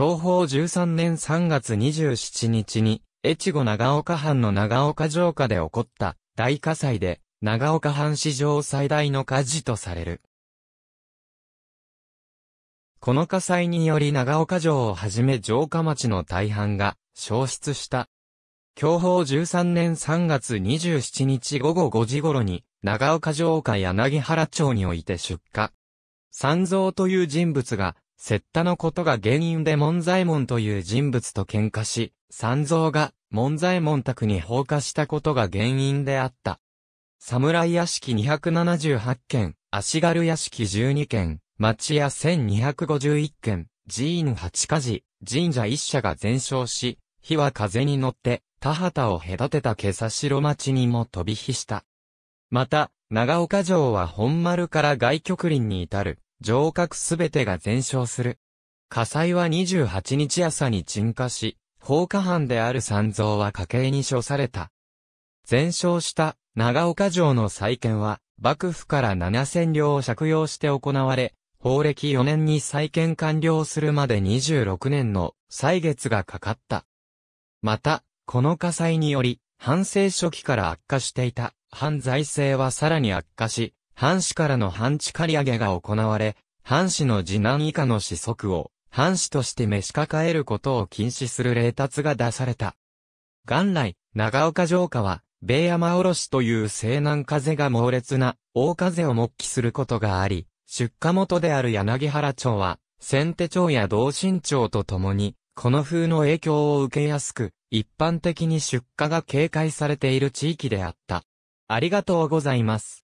享保13年3月27日に、越後長岡藩の長岡城下で起こった大火災で、長岡藩史上最大の火事とされる。この火災により長岡城をはじめ城下町の大半が消失した。享保13年3月27日午後5時頃に、長岡城下柳原町において出火。三蔵という人物が、セッタのことが原因で門左衛門という人物と喧嘩し、三蔵が門左衛門宅に放火したことが原因であった。侍屋敷278件、足軽屋敷12件、町屋1251件、寺院8火事、神社1社が全焼し、火は風に乗って、田畑を隔てた毛差城町にも飛び火した。また、長岡城は本丸から外局林に至る、城郭すべてが全焼する。火災は28日朝に鎮火し、放火犯である三蔵は家計に処された。全焼した長岡城の再建は、幕府から7000両を借用して行われ、法暦4年に再建完了するまで26年の歳月がかかった。また、この火災により、反省初期から悪化していた、反財政はさらに悪化し、藩士からの藩地借り上げが行われ、藩士の次男以下の子息を、藩士として召し抱えることを禁止する令達が出された。元来、長岡城下は、米山おろしという西南風が猛烈な、大風を目起することがあり、出荷元である柳原町は、先手町や同心町とともに、この風の影響を受けやすく、一般的に出荷が警戒されている地域であった。ありがとうございます。